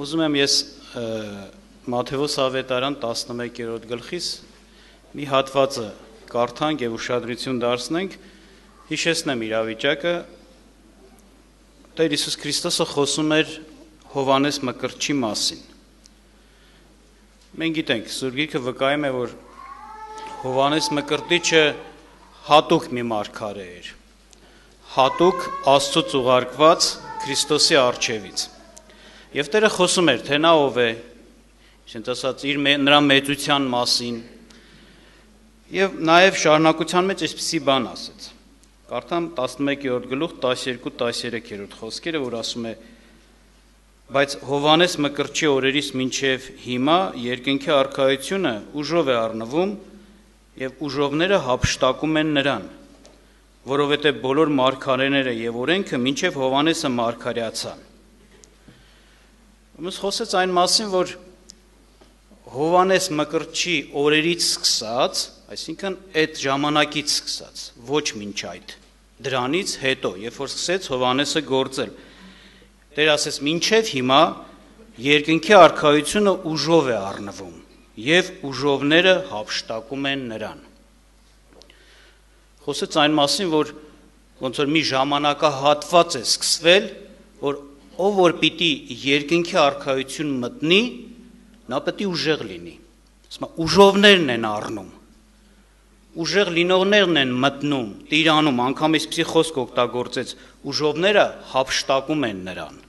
Ուզում եմ ես Մաթեոս Ավետարան 11-րդ գլխից մի հատվածը կարդանք եւ ուշադրություն դարձնենք, հիշեցնեմ իրավիճակը։ Տեր Հիսուս Քրիստոսը խոսում էր Հովանես Մկրտչի մասին։ Մենք գիտենք, Սուրգիկը վկայում է, որ Հովանես Մկրտիչը հատուկ մի մարգարե էր։ Հատուկ Աստծո ուղարկված Քրիստոսի արչևից։ Եվ Տերը խոսում էր, թե նա ով է, ինչ ասած, իր նրա մեծության մասին։ Եվ նաև շարունակության մեջ այսպիսի բան ասեց։ Կարդամ 11-րդ գլուխ 12-13-րդ խոսքերը, որ ասում է. Բայց Հովանես Մկրտչի օրերից մինչև հիմա երկնքի արքայությունը ուժով է առնվում եւ ուժովները հապշտակում են նրան, որովհետեւ բոլոր մարգարեները եւ օրենքը մինչև Հովանեսը մարգարեացան Ումս խոսեց այն մասին, որ Հովանես Մկրտչի օրերից սկսած, այսինքն այդ ժամանակից սկսած, ոչ մինչ այդ, դրանից հետո, երբ որ սկսեց Հովանեսը գործել, Տեր ասես, մինչև հիմա երկնքի արքայությունը ուժով է առնվում եւ ուժովները հապշտակում են նրան խոսեց այն մասին որ ոնց որ մի ժամանակահատված է սկսվել որ ով որ պիտի երկինքի արխայություն մտնի, նա պետք է ուժեղ լինի։ Ասում եմ, ուժովներն են առնում։ Ուժեղ լինողներն են մտնում, տիրանում, անգամ այսպիսի խոսք օգտագործեց, ուժովները հապշտակում են նրան։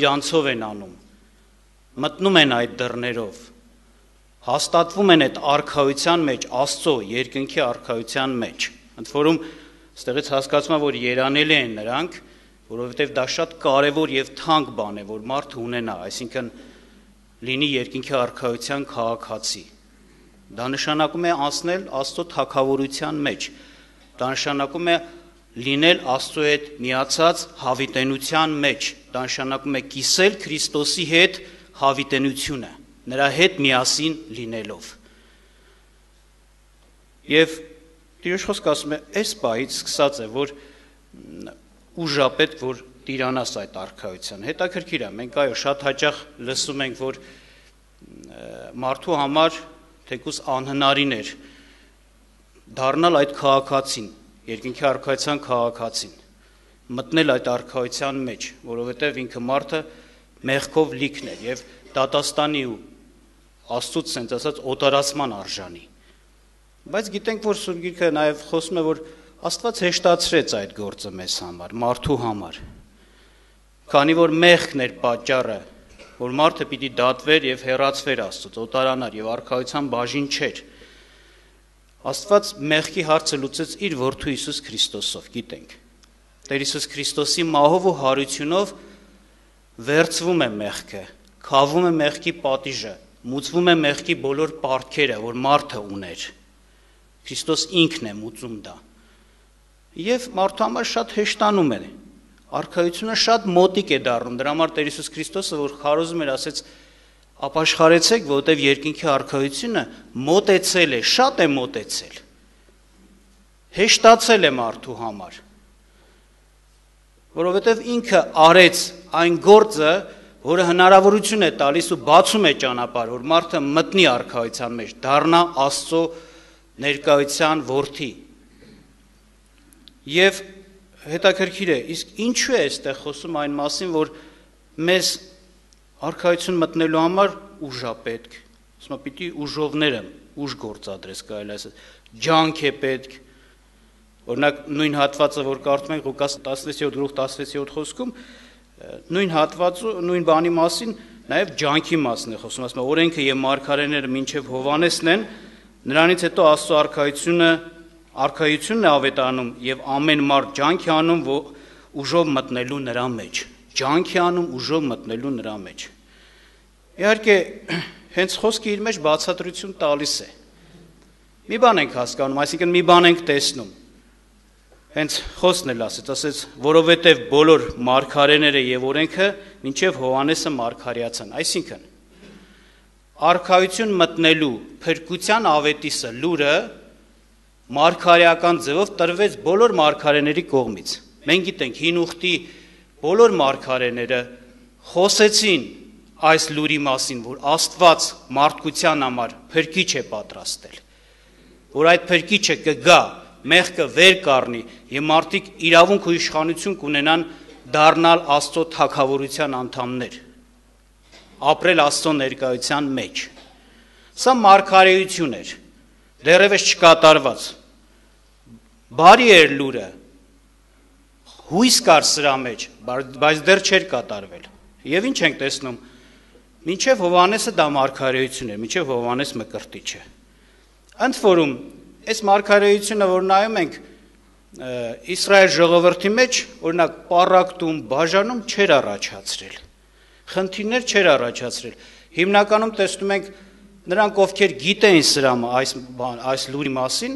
Իրանցով են անում։ Մտնում են այդ դռներով։ Հաստատվում են այդ արխայության մեջ, Աստծո երկնքի արխայության մեջ։ Ընդ որում, ստեղից հասկացվում է, որ երանելի են նրանք, որովհետև դա շատ կարևոր եւ թանկ բան է, որ մարդը ունենա, այսինքն լինի երկինքի արխայության քաղաքացի։ Դա նշանակում է անցնել Աստծո թակավորության մեջ։ Դա նշանակում է լինել Աստծո հետ միացած հավիտենության մեջ։ Դա նշանակում է կիսել Քրիստոսի հետ հավիտենությունը, նրա հետ միասին լինելով։ Եվ Տիրոջ խոսքը ասում է, այս պահից սկսած է, որ ուժապետ, որ տիրանաս այդ արխայության։ Հետաքրքիր է, մենք այո շատ հաճախ լսում ենք, որ մարդու համար թեկուս անհնարին էր դառնալ այդ քաղաքացին, երկինքի արխայության քաղաքացին, մտնել այդ արխայության մեջ, որովհետև ինքը մարդը մեղքով լիքն է եւ դատաստանի ու աստծո ցենց ասած օտարացման արժանի։ Բայց գիտենք, որ Սուրբ Գիրքը նաեւ խոսում է, որ Աստված հեշտացրեց այդ գործը մեզ համար, մարդու համար։ Քանի որ մեղքն էր պատճառը, որ մարդը պիտի դատվեր եւ հեռացվեր Աստծո, օտարանար եւ արքայության բաժին չէր։ Աստված մեղքի հարցը լուծեց իր որդու Հիսուս Քրիստոսով, գիտենք։ Տեր Հիսուս Քրիստոսի մահով ու հարությունով վերծվում է մեղքը, քավում է մեղքի պատիժը, մուծվում է մեղքի բոլոր պարտքերը, որ մարդը ուներ։ Քրիստոս ինքն է մուծում դա։ դա եւ մարդու համար շատ հեշտանում է։ Արքայությունը շատ մոտիկ է դառնում։ Դրա համար Տեր Հիսուս Քրիստոսը, որ խարոզում էր, ասեց. «Ապաշխարեցեք, որովհետեւ երկինքի արքայությունը մոտեցել է, շատ է մոտեցել»։ Հեշտացել է մարդու համար։ Որովհետեւ ինքը արեց այն գործը, որը հնարավորություն է տալիս ու բացում է ճանապարհ, որ մարդը մտնի արքայության մեջ, դառնա Աստծո ներկայության որդի։ Եվ հետաքրքիր է, իսկ ինչու է այստեղ խոսում այն մասին, որ մեզ արխայություն մտնելու համար ուժա պետք։ Ասում է պիտի ուժովները, ուժ գործադրես կարելի ասել, ջանք է պետք։ Օրինակ նույն հատվածը, որ կարդում ենք Ղուկաս 17 գլուխ 17 խոսքում, նույն հատվածը, նույն բանի մասին նաև ջանքի մասն է խոսում, ասում է օրենքը եւ մարգարեները ոչ միայն Հովանեսն են, նրանից հետո Աստծո արքայությունը Արքայությունն է ավետանում եւ ամեն մարդ ջանք է անում ուժով մտնելու նրա մեջ։ Ջանք է անում ուժով մտնելու նրա մեջ։ Իհարկե, հենց խոսքը իր մեջ բացատրություն տալիս է։ Մի բան ենք հասկանում, այսինքն մի բան ենք տեսնում։ Հենց խոսքն էլ ասեց, ասեց, որովհետև բոլոր մարգարեները եւ օրենքը մինչեւ Հովանեսը մարգարեացան, այսինքն արքայություն մտնելու փրկության ավետիսը լուրը մարգարեական ձևով տրվեց բոլոր մարգարեների կողմից։ Մենք գիտենք հին ուխտի բոլոր մարգարեները խոսեցին այս լուրի մասին, որ Աստված մարդկության համար փրկիչ է պատրաստել, որ այդ փրկիչը կգա, մեղքը վեր կառնի եւ մարդիկ իրավունք ու իշխանություն կունենան դառնալ Աստծո թակավորության անդամներ, ապրել Աստծո ներկայության մեջ։ Սա մարգարեություն էր, դեռևս չկատարված Բարի էր լուրը։ Հույս կար սրա մեջ, բայց դեռ չէր կատարվել։ Եվ ինչ ենք տեսնում։ Մինչև Հովանեսը դա մարգարեություն էր, մինչև Հովանես Մկրտիչը։ Ընդ որում, այս մարգարեությունը, որ նայում ենք Իսրայել ժողովրդի մեջ, օրինակ պարակտում, բաժանում չեր առաջացրել։ Խնդիրներ չեր առաջացրել։ Հիմնականում տեսնում ենք նրանք, ովքեր գիտեին սրա այս այս լուրի մասին,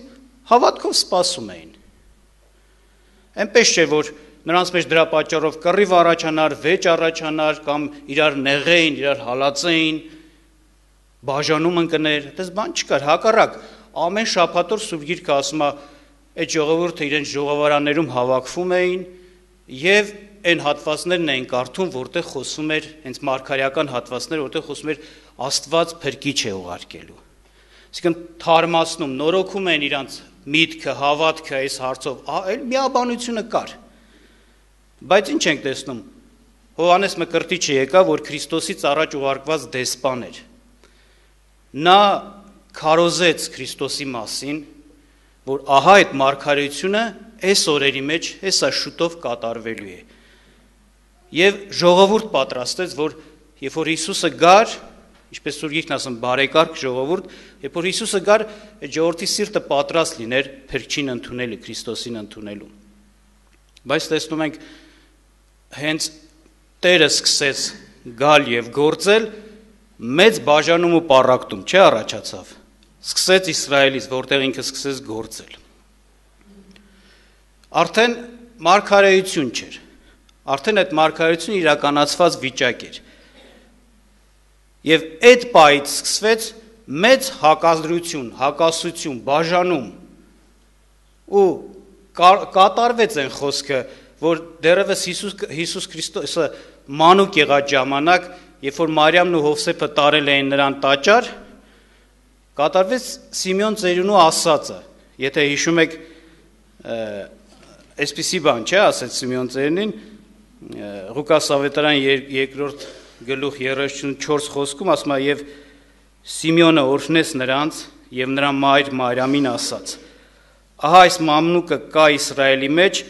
հավատքով սպասում էին։ Էնպես չէ, որ նրանց մեջ դրա պատճառով կռիվ առաջանար, վեճ առաջանար կամ իրար նեղեին, իրար հալածեին, բաժանում ընկներ, այդպես բան չկար, հակառակ ամեն շաբաթօր Սուրբ Գիրքը ասում է, այդ ժողովուրդը իրենց ժողովարաներում հավաքվում էին եւ այն հատվածներն էին կարդում, որտեղ խոսում էր հենց մարգարեական հատվածներ, որտեղ խոսում էր Աստված փրկիչ է ուղարկելու։ Իսկն թարմացնում, նորոգում են իրանց միտքը, հավատքը այս հարցով, այլ միաբանությունը կար։ Բայց ինչ ենք տեսնում։ Հովանես Մկրտիչը եկավ, որ Քրիստոսից առաջ ուղարկված դեսպան էր։ Նա քարոզեց Քրիստոսի մասին, որ ահա այդ մարգարեությունը այս օրերի մեջ հեսա շուտով կատարվելու է։ Եվ ժողովուրդ պատրաստեց, որ երբ որ Հիսուսը գար, Ինչպես Սուրգիկն ասում, բարեկարգ ժողովուրդ, երբ որ Հիսուսը գար, այդ ժողովրդի սիրտը պատրաստ լիներ փրկչին ընդունելու, Քրիստոսին ընդունելու։ Բայց տեսնում ենք հենց Տերը սկսեց գալ եւ գործել, մեծ բաժանում ու պարակտում չէ առաջացավ։ Սկսեց Իսրայելից, որտեղ ինքը սկսեց գործել։ Արդեն մարգարեություն չէր։ Արդեն այդ մարգարեությունը իրականացված վիճակ էր։ Եվ այդ պահից սկսվեց մեծ հակազդրություն, հակասություն, բաժանում։ Ու կատարվեց այն խոսքը, որ դերևս Հիսուս Հիսուս Քրիստոսը մանուկ եղած ժամանակ, երբ որ Մարիամն ու Հովսեփը տարել էին նրան տաճար, կատարվեց Սիմեոն ծերունու ասածը։ Եթե հիշում եք, այսպիսի բան չէ, ասաց Սիմեոն ծերունին Ղուկաս ավետարան 2-րդ եր, գլուխ 34 խոսքում ասում է եւ Սիմեոնը օրհնեց նրանց եւ նրա մայր Մարիամին ասաց. Ահա այս մամնուկը կա Իսրայելի մեջ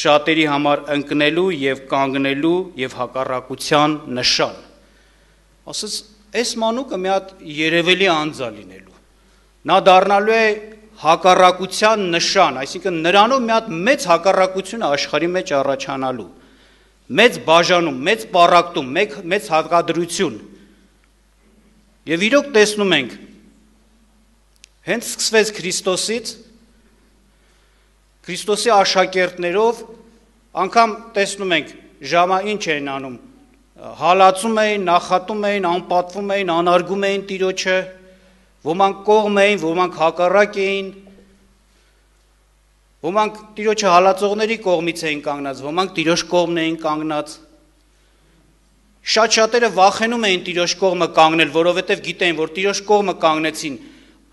շատերի համար ընկնելու եւ կանգնելու եւ հակառակության նշան։ Ասած այս մանուկը մի հատ երևելի անձ է լինելու։ Նա դառնալու է հակառակության նշան, այսինքն նրանով մի հատ մեծ հակառակություն աշխարհի մեջ առաջանալու մեծ բաժանում, մեծ պարակտում, մեկ մեծ հատկադրություն։ Եվ իրոք տեսնում ենք հենց սկսվեց Քրիստոսից Քրիստոսի աշակերտներով անգամ տեսնում ենք ժամա ինչ էին անում հալածում էին, նախատում էին, անպատվում էին, անարգում էին տիրոջը, ոմանք կողմ էին, ոմանք հակառակ էին, Ոմանք տիրոջը հալածողների կողմից էին կանգնած, ոմանք տիրոջ կողմն էին կանգնած։ Շատ շատերը վախենում էին տիրոջ կողմը կանգնել, որովհետև գիտեն, որ տիրոջ կողմը կանգնեցին,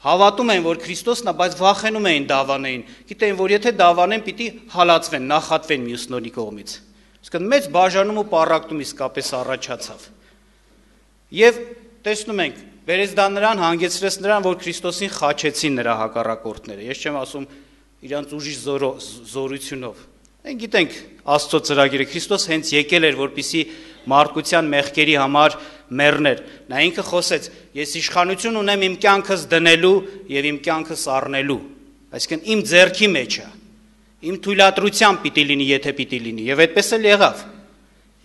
հավատում են, որ Քրիստոսն է, բայց վախենում էին դավանեին։ Գիտեն, որ եթե դավանեն, պիտի հալածվեն, նախատվեն մյուսների կողմից։ Իսկ մեծ բաժանում ու պարակտում իսկապես առաջացավ։ Եվ տեսնում ենք, վերեզդան նրան հանգեցրեց նրան, որ Քրիստոսին խաչեցին նրա հակառակորդները։ Ես չեմ ասում, իրանց ուժի զորո, զորությունով։ Այն գիտենք Աստծո ծրագիրը Քրիստոս հենց եկել էր, որպիսի մարդկության մեղքերի համար մեռներ։ Նա ինքը խոսեց. Ես իշխանություն ունեմ իմ կյանքս դնելու եւ իմ կյանքս առնելու։ Այսինքն իմ ձեռքի մեջ է։ Իմ թույլատրությամբ պիտի լինի, եթե պիտի լինի։ Եվ այդպես էլ եղավ։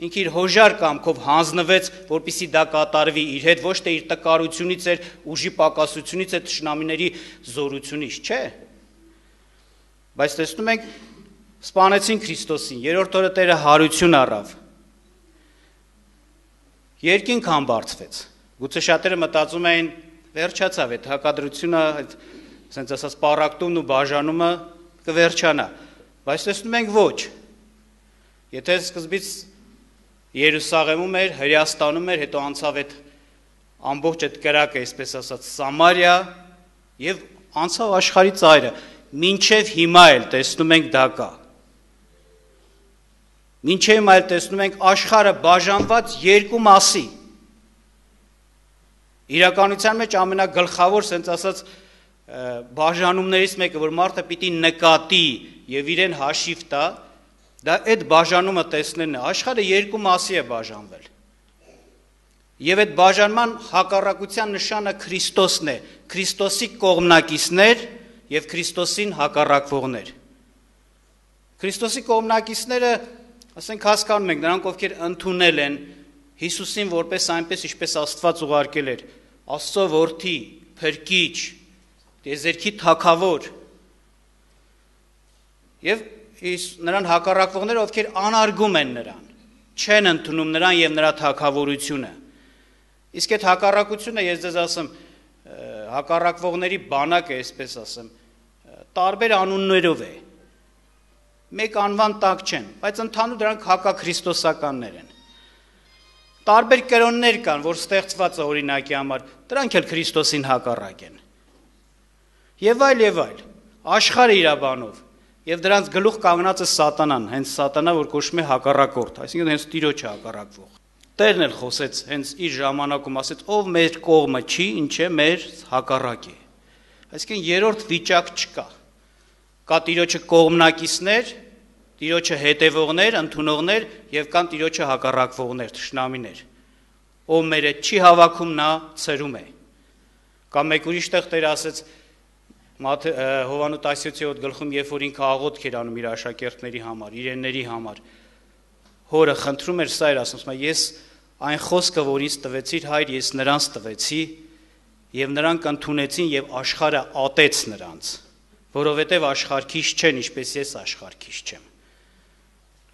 Ինքը իր հոժար կամքով հանձնվեց, որpիսի դա կատարվի իր հետ ոչ թե իր տկարությունից էր, ուժի պակասությունից է, թշնամիների զորությունից, չէ՞ Բայց տեսնում ենք սپانեցին Քրիստոսին, երրորդ օրը Տերը հարություն առավ։ Երկինք համբարձվեց։ Գուցե շատերը մտածում էին վերջացավ այդ հակադրությունը, այդ ասենց ասած պարակտումն ու բաժանումը կվերջանա։ Բայց տեսնում ենք ոչ։ Եթե սկզբից Երուսաղեմում էր, Հրյաստանում էր, հետո անցավ այդ ամբողջ այդ կրակը, այսպես ասած, Սամարիա եւ անցավ աշխարհի ծայրը մինչև հիմա էլ տեսնում ենք դա կա։ Մինչև հիմա էլ տեսնում ենք աշխարը բաժանված երկու մասի։ Իրականության մեջ ամենագլխավոր, սենց ասած, բաժանումներից մեկը, որ մարդը պիտի նկատի եւ իրեն հաշիվ տա, դա այդ բաժանումը տեսնելն է։ Աշխարը երկու մասի է բաժանվել։ Եվ այդ բաժանման հակառակության նշանը Քրիստոսն է։ Քրիստոսի կողմնակիցներ, եւ Քրիստոսին հակառակվողներ։ Քրիստոսի կողմնակիցները, ասենք հասկանում ենք, նրանք ովքեր ընդունել են Հիսուսին որպես այնպես ինչպես Աստված ուղարկել էր, Աստծո որդի, փրկիչ, դեզերքի թակավոր։ Եվ նրան հակառակվողները, ովքեր անարգում են նրան, չեն ընդունում նրան եւ նրա թակավորությունը։ Իսկ այդ հակառակությունը ես ձեզ ասեմ, հակառակվողների բանակ է, այսպես ասեմ, տարբեր անուններով է։ Մեկ անվան տակ չեն, բայց ընդհանուր դրանք հակաքրիստոսականներ են։ Տարբեր կրոններ կան, որ ստեղծված է օրինակի համար, դրանք էլ Քրիստոսին հակառակ են։ Եվ այլ եւ այլ, աշխարհը իրաբանով եւ դրանց գլուխ կանգնած է սատանան, հենց սատանա, որ կոչվում է հակառակորդ, այսինքն հենց Տիրոջը հակառակվող։ Տերն էլ խոսեց հենց իր ժամանակում ասեց, ով մեր կողմը չի, ինչ է մեր հակառակը։ Այսինքն երրորդ վիճակ չկա։ Կա տիրոջը կողմնակիցներ, տիրոջը հետևողներ, ընդունողներ եւ կան տիրոջը հակառակվողներ, ճշնամիներ։ Ով մեր այդ չի հավաքում, նա ծերում է։ Կամ մեկ ուրիշ տեղ Տեր ասեց Հովանու 17-րդ գլխում, երբ որ ինքը աղոթք էր անում իր աշակերտների համար, իրենների համար, հորը խնդրում էր սա էր ասում, ասում է ես այն խոսքը, որ ինձ տվեցիր հայր, ես նրանց տվեցի եւ նրանք ընդունեցին եւ աշխարհը ատեց նրանց։ նրանց որովհետև աշխարհքից չեն, ինչպես ես աշխարհքից չեմ։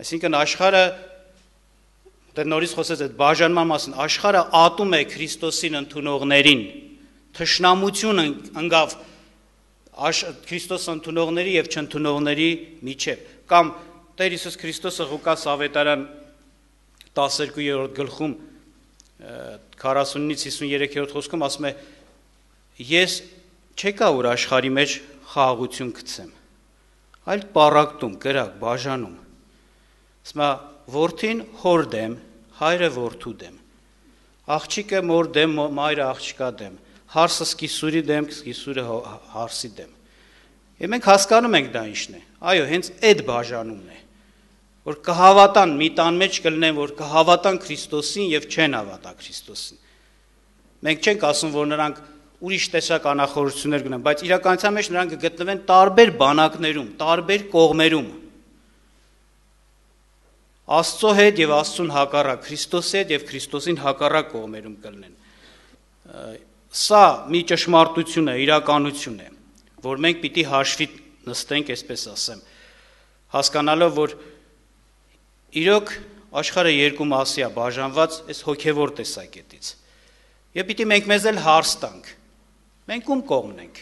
Այսինքն աշխարհը դա նորից խոսեց այդ բաժանման մասին, աշխարհը ատում է Քրիստոսին ընդունողներին։ Թշնամությունը ընկավ Քրիստոս ընդունողների եւ չընդունողների միջև։ Կամ Տեր Հիսուս Քրիստոսը Ղուկաս ավետարան 12-րդ գլխում 40-ից 53-րդ խոսքում ասում է. Ես չեկա որ աշխարի մեջ խաղաղություն գցեմ, այլ պարակտում, կրակ, բաժանում։ Սմա որդին հոր դեմ, հայրը որդու դեմ։ Աղջիկը մոր դեմ, մայրը աղջկա դեմ։ Հարսը սկիսուրի դեմ, սկիսուրը հա-, հա-, հարսի դեմ։ Եվ մենք հասկանում ենք դա ինչն է։ Այո, հենց այդ բաժանումն է որ կհավատան մի տան մեջ կլինեն, որ կհավատան Քրիստոսին եւ չեն հավատա Քրիստոսին։ Մենք չենք ասում, որ նրանք ուրիշ տեսակ անախորություններ գնան, բայց իրականության մեջ նրանք կգտնվեն տարբեր բանակներում, տարբեր կողմերում։ Աստծո հետ եւ Աստծուն հակառակ, Քրիստոսի հետ եւ Քրիստոսին հակառակ կողմերում կլինեն։ Սա մի ճշմարտություն է, իրականություն է, որ մենք պիտի հաշվի նստենք, այսպես ասեմ, հասկանալով, որ իրոք աշխարհը երկու մասի է բաժանված այս հոգևոր տեսակետից։ Եվ պիտի մենք մեզ էլ հարց տանք Մենք ում կողմն ենք։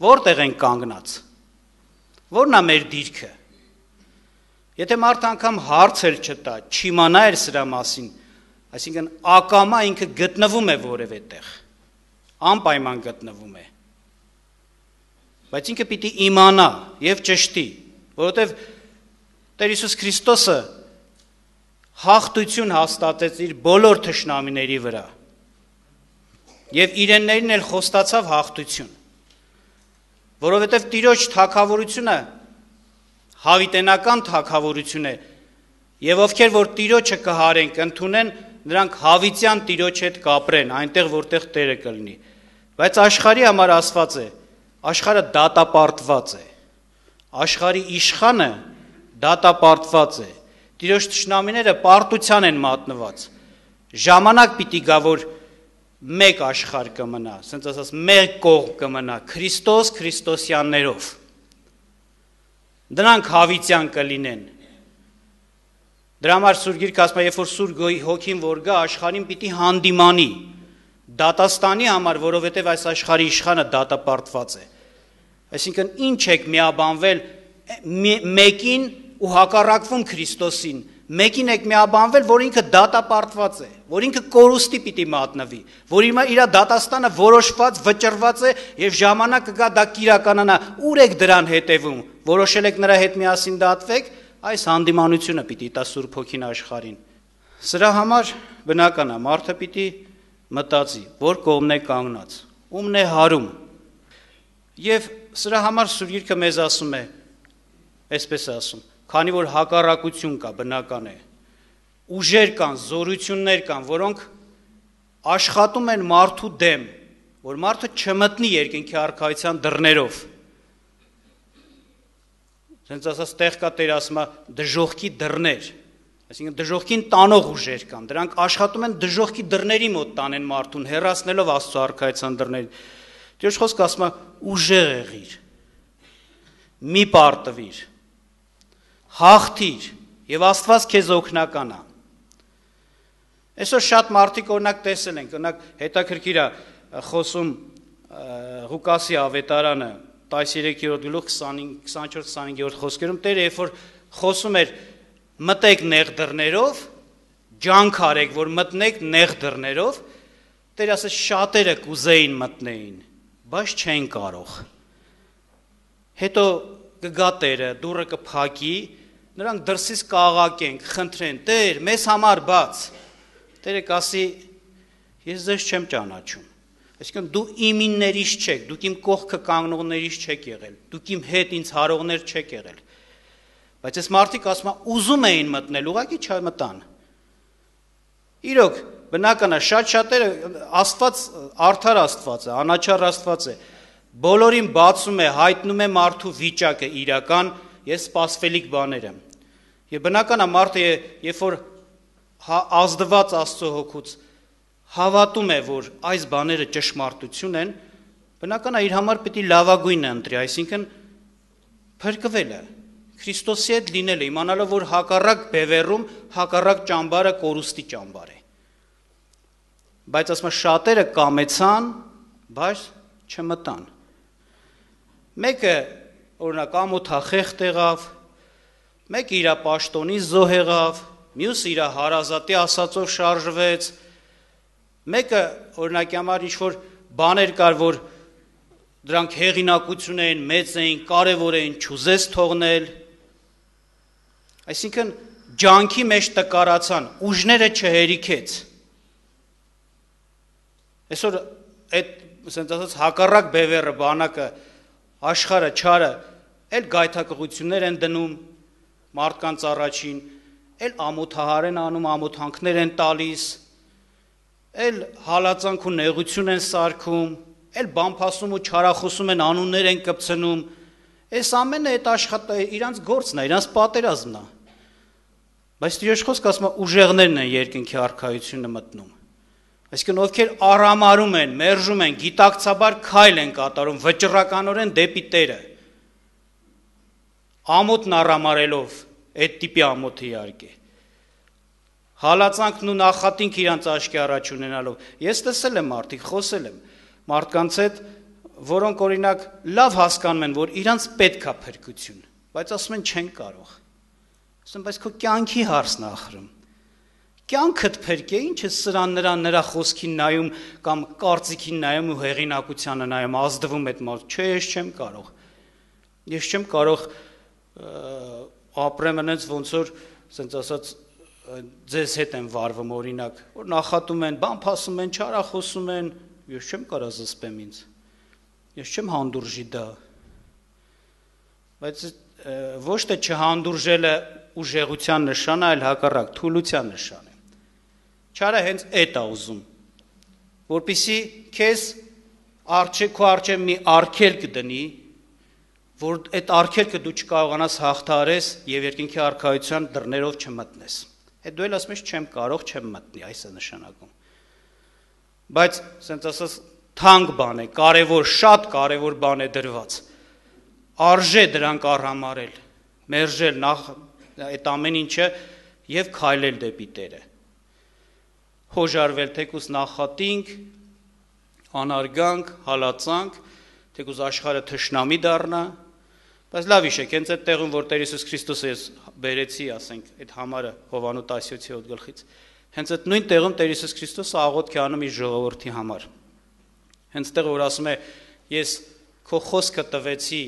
Որտեղ ենք կանգնած։ Որն է մեր դիրքը։ Եթե մարդը անգամ հարց էլ չտա, չիմանա էլ սրա մասին, այսինքն ակամա ինքը գտնվում է որևէ տեղ։ Անպայման գտնվում է։ Բայց ինքը պիտի իմանա եւ ճշտի, որովհետեւ Տեր Հիսուս Քրիստոսը հաղթություն հաստատեց իր բոլոր թշնամիների վրա եւ իրեններին էլ խոստացավ հաղթություն։ Որովհետեւ Տիրոջ թակավորությունը հավիտենական թակավորություն է եւ ովքեր որ Տիրոջը կհարենք, ընդունեն, նրանք հավիտյան Տիրոջ հետ կապրեն, այնտեղ որտեղ Տերը կլինի։ Բայց աշխարհի համար ասված է, աշխարհը դատապարտված է։ Աշխարհի իշխանը դատապարտված է։ Տիրոջ ճշնամիները պարտության են մատնված։ Ժամանակ պիտի գա որ մեկ աշխարհ կմնա, ասենց ասած մեկ կողմ կմնա Քրիստոս քրիստոսյաններով։ Դրանք հավիտյան կլինեն։ Դրա համար Սուրբ Գիրքը ասում է, երբ որ Սուրբ Հոգին որ գա աշխարհին պիտի հանդիմանի դատաստանի համար, որովհետև այս աշխարհի իշխանը դատապարտված է։ Այսինքն ինչ եք միաբանվել մեկին ու հակառակվում Քրիստոսին, մի, մեկին եք միաբանվել, որ ինքը դատապարտված է, որ ինքը կորուստի պիտի մատնվի, որ հիմա իր դատաստանը որոշված, վճռված է եւ ժամանակը կա դա կիրականանա։ Ուր եք դրան հետևում։ Որոշել եք նրա հետ միասին դատվեք, այս հանդիմանությունը պիտի տա Սուրբ Հոգին աշխարհին։ Սրա համար բնական է, մարդը պիտի մտածի, որ կողմն է կանգնած, ումն է հարում։ Եվ սրա համար Սուրբ Գիրքը մեզ ասում է, այսպես ասում է քանի որ հակառակություն կա, բնական է։ Ուժեր կան, զորություններ կան, որոնք աշխատում են մարդու դեմ, որ մարդը չմտնի երկնքի արխայության դռներով։ Սենց ասած տեղ կա Տեր ասում է դժողքի դռներ, այսինքն դժողքին տանող ուժեր կան, դրանք աշխատում են դժողքի դռների մոտ տանեն մարդուն, հեռացնելով Աստծո արխայության դռներին։ Տիրոջ խոսքը ասում է ուժեղ եղիր։ Մի պարտվիր հաղթիր եւ Աստված քեզ օգնականա։ Այսօր շատ մարդիկ օրինակ տեսել ենք, օրինակ հետաքրքիր է խոսում Ղուկասի ավետարանը 13-րդ գլուխ 25 24-25-րդ խոսքերում Տերը երբ որ խոսում էր մտեք նեղ դռներով, ջանք արեք, որ մտնեք նեղ դռներով, Տեր ասաց շատերը կուզեին մտնեին, բայց չեն կարող։ Հետո կգա Տերը, դուռը կփակի, նրանք դրսից կաղակենք, խնդրեն, Տեր, մեզ համար բաց։ Տերը կասի, ես ձեզ չեմ ճանաչում։ Այսինքն դու իմիններից չեք, դուք իմ կողքը կանգնողներից չեք եղել, դուք իմ հետ ինձ հարողներ չեք եղել։ Բայց այս մարդիկ ասում են, ուզում էին մտնել, ուղղակի չմտան։ Իրոք, բնական է, շատ-շատերը Աստված արդար Աստված է, անաչառ Աստված է։ Բոլորին բացում է, հայտնում է մարդու վիճակը իրական, իրական ես սпасվելիք բաներ եմ։ Եվ բնական է մարդը երբ որ հա- ազդված Աստծո հոգուց հավատում է, որ այս բաները ճշմարտություն են, բնական է իր համար պիտի լավագույնը ընտրի, այսինքն փրկվելը, Քրիստոսի հետ լինելը, իմանալով որ հակառակ բևեռում հակառակ ճամբարը կորուստի ճամբար է։ Բայց ասում եմ շատերը կամեցան, բայց չմտան։ Մեկը օրինակ ամոթա խեղտ եղավ, մեկ իր պաշտոնի զոհ եղավ, մյուս իր հարազատի ասածով շարժվեց, մեկը օրինակի համար ինչ որ բաներ կար, որ դրանք հեղինակություն էին, մեծ էին, կարևոր էին, չուզես թողնել։ Այսինքն ջանքի մեջ տկարացան, ուժները չհերիքեց։ Այսօր այդ ասենց ասած հակառակ բևեռը բանակը աշխարը չարը էլ գայթակղություններ են դնում մարդկանց առաջին, էլ ամոթահար են անում, ամոթանքներ են տալիս, էլ հալածանք ու նեղություն են սարքում, էլ բամփասում ու չարախոսում են անուններ են կպցնում։ Այս ամենը այդ աշխատը իրանց գործն է, իրանց պատերազմն է։ Բայց դիոշ խոսք ասում ուժեղներն են երկնքի արխայությունը մտնում այսինքն ովքեր առամարում են, մերժում են, գիտակցաբար քայլ են կատարում վճռականորեն դեպի Տերը։ Ամոթն առամարելով, այդ տիպի ամոթը իհարկե։ Հալածանքն ու նախատինք իրանց աչքի առաջ ունենալով։ Ես տեսել եմ մարդիկ, խոսել եմ մարդկանց հետ, որոնք օրինակ լավ հասկանում են, որ իրանց պետքա փրկություն, բայց ասում են չեն կարող։ Ասում են, բայց քո կյանքի հարցն ախրում կյանքդ փրկե, ինչ է սրան նրան նրա խոսքին նայում կամ կարծիքին նայում ու հեղինակությանը նայում, ազդվում այդ մարդ, չէ, ես չեմ կարող։ Ես չեմ կարող ապրեմ այնպես ոնց որ, ասենց ասած, ձեզ հետ եմ վարվում օրինակ, որ նախատում են, բան փասում են, չարախոսում են, ես չեմ կարա զսպեմ ինձ։ Ես չեմ հանդուրժի դա։ Բայց ոչ թե չհանդուրժելը ուժեղության նշան է, այլ հակառակ թուլության նշան է։ Չարը հենց այդ է ուզում, որpիսի քեզ արջե քո արջե մի արկելք դնի, որ այդ արկելքը դու չկարողանաս հաղթարես եւ երկինքի արխայության դռներով չմտնես։ Այդ դու էլ ասում ես չեմ կարող, չեմ մտնի, այս է նշանակում։ Բայց ասենց ասած թանկ բան է, կարևոր, շատ կարևոր բան է դրված։ Արժե դրանք առհամարել, մերժել նախ այդ ամեն ինչը եւ քայլել դեպի Տերը հոժարվել, թեկուս նախատինք, անարգանք, հալածանք, թեկուս աշխարը թշնամի դառնա, բայց լավ իշեք, հենց այդ տեղում, որ Տեր Հիսուս Քրիստոսը ես բերեցի, ասենք, այդ համարը Հովանու 17-7 գլխից, հենց այդ նույն տեղում Տեր Հիսուս Քրիստոսը աղոթք է անում իր ժողովրդի համար։ Հենց տեղ, որ ասում է, ես քո խոսքը տվեցի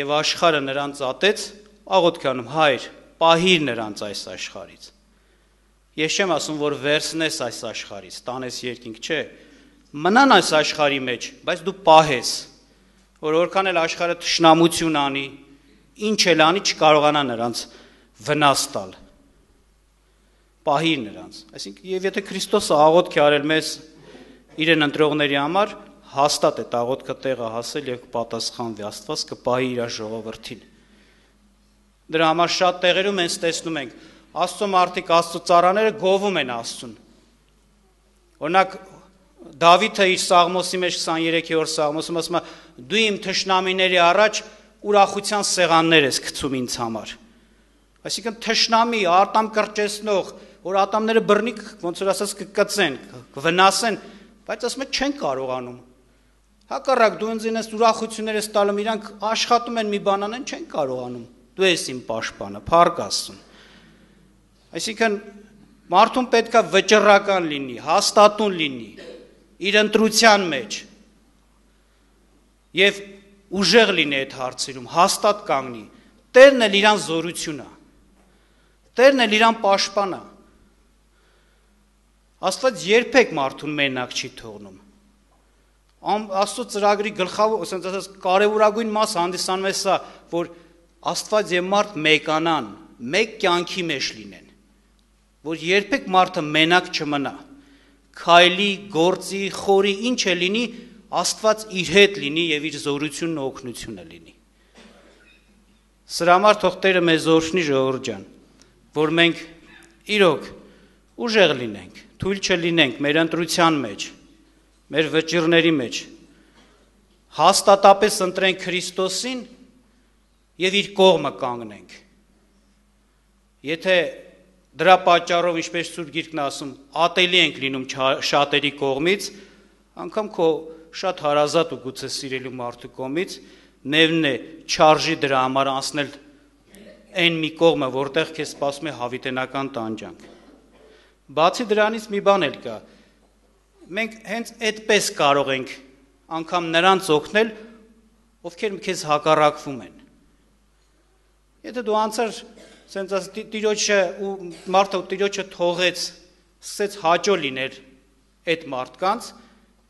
եւ աշխարը նրանց ատեց, աղոթք անում, հայր, պահիր նրանց այս աշխարից։ այս Ես չեմ ասում, որ վերցնես այս աշխարից, տանես երկինք, չէ։ Մնան այս աշխարի մեջ, բայց դու պահես, որ որքան էլ աշխարը ճշնամություն անի, ինչ էլ անի չկարողանա նրանց վնաս տալ։ Պահի նրանց։ Այսինքն, եւ եթե Քրիստոսը աղոթք է արել մեզ իրեն ընտրողների համար, հաստատ է աղոթքը տեղը հասել եւ պատասխանվի Աստված կպահի իր ժողովրդին։ Դրա համար շատ տեղերում ենք տեսնում ենք, Աստծո մարդիկ Աստծո цаրաները գովում են Աստծուն։ Օրինակ Դավիթը իր Սաղմոսի մեջ 23-րդ Սաղմոսում ասում է. Դու իմ թշնամիների առաջ ուրախության սեղաններ ես գցում ինձ համար։ Այսինքն թշնամի, արտամ կրճեսնող, որ ատամները բռնիկ, ոնց որ ասած կկծեն, կվնասեն, բայց ասում է չեն կարողանում։ Հակառակ դու ինձ ինձ ուրախություններ ես տալում, իրանք աշխատում են մի բանանեն, չեն կարողանում։ Դու ես իմ պաշտպանը, փառք Աստծո։ Այսինքն մարդուն պետքա վճռական լինի, հաստատուն լինի իր ընտրության մեջ։ Եվ ուժեղ լինի այդ հարցերում, հաստատ կանգնի։ Տերն էլ իրան զորությունն է։ Տերն էլ իրան պաշտպանն է։ Աստված երբեք մարդուն մենակ չի թողնում։ Աստծո ծրագրի գլխավոր, ասենց ասած, կարևորագույն մասը հանդիսանում է սա, որ Աստված եւ մարդ մեկանան, մեկ կյանքի մեջ լինեն որ երբեք մարդը մենակ չմնա։ Քայլի, գործի, խորի ինչ է լինի, Աստված իր հետ լինի եւ իր զորությունն ու օգնությունը լինի։ Սրա համար թող Տերը մեզ օրհնի ժողովուրդ ջան, որ մենք իրոք ուժեղ լինենք, թույլ չլինենք մեր ընտրության մեջ, մեր վճիրների մեջ։ Հաստատապես ընտրենք Քրիստոսին եւ իր կողմը կանգնենք։ Եթե Դրա պատճառով, ինչպես Սուրբ Գիրքն ասում, ատելի ենք լինում շատերի կողմից, անգամ քո շատ հարազատ ու գուցե սիրելու մարդու կողմից, նևն է չարժի դրա համար անցնել այն մի կողմը, որտեղ քեզ սպասում է հավիտենական տանջանք։ Բացի դրանից մի բան էլ կա։ Մենք հենց այդպես կարող ենք անգամ նրանց օգնել, ովքեր քեզ հակառակվում են։ Եթե դու անցար սենց աս տիրոջը ու մարդը տիրոջը թողեց, սկսեց հաճո լիներ այդ մարդկանց,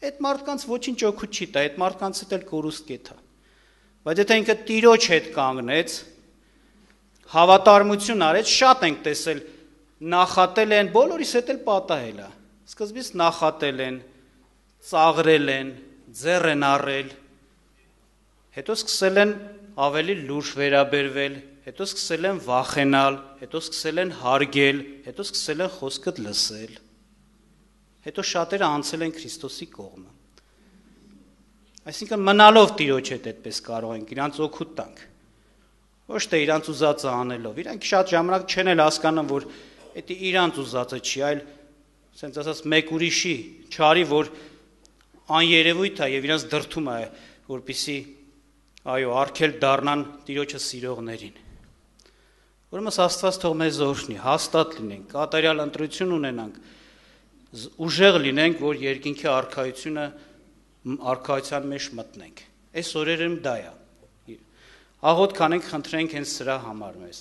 այդ մարդկանց ոչինչ օգուտ չի տա, այդ մարդկանց հետ էլ կորուստ կեթա։ Բայց եթե ինքը տիրոջ հետ կանգնեց, հավատարմություն արեց, շատ ենք տեսել, նախատել են, բոլորիս հետ էլ պատահել է։ Սկզբից նախատել են, ծաղրել են, ձեռ են առել, հետո սկսել են ավելի լուրջ վերաբերվել, հետո սկսել են վախենալ, հետո սկսել են հարգել, հետո սկսել են խոսքդ լսել։ Հետո շատերը անցել են Քրիստոսի կողմը։ Այսինքն մնալով Տիրոջ հետ այդպես կարող ենք իրանց օգուտ տանք։ Ոչ թե իրանց ուզածը անելով։ Իրանք շատ ժամանակ չեն էլ հասկանում, որ դա իրանց ուզածը չի, այլ ասենց ասած մեկ ուրիշի, չարի, որ աներևույթ է եւ իրանց դրթում է, որպիսի այո, արկել դառնան Տիրոջը սիրողներին։ Ուրեմն Աստված թող մեզ օրհնի, հաստատ լինենք, կատարյալ ընտրություն ունենանք, ուժեղ լինենք, որ երկինքի արխայությունը արխայության մեջ մտնենք։ Այս օրերում դա է։ Աղոտ կանենք, խնդրենք հենց սրա համար մեզ։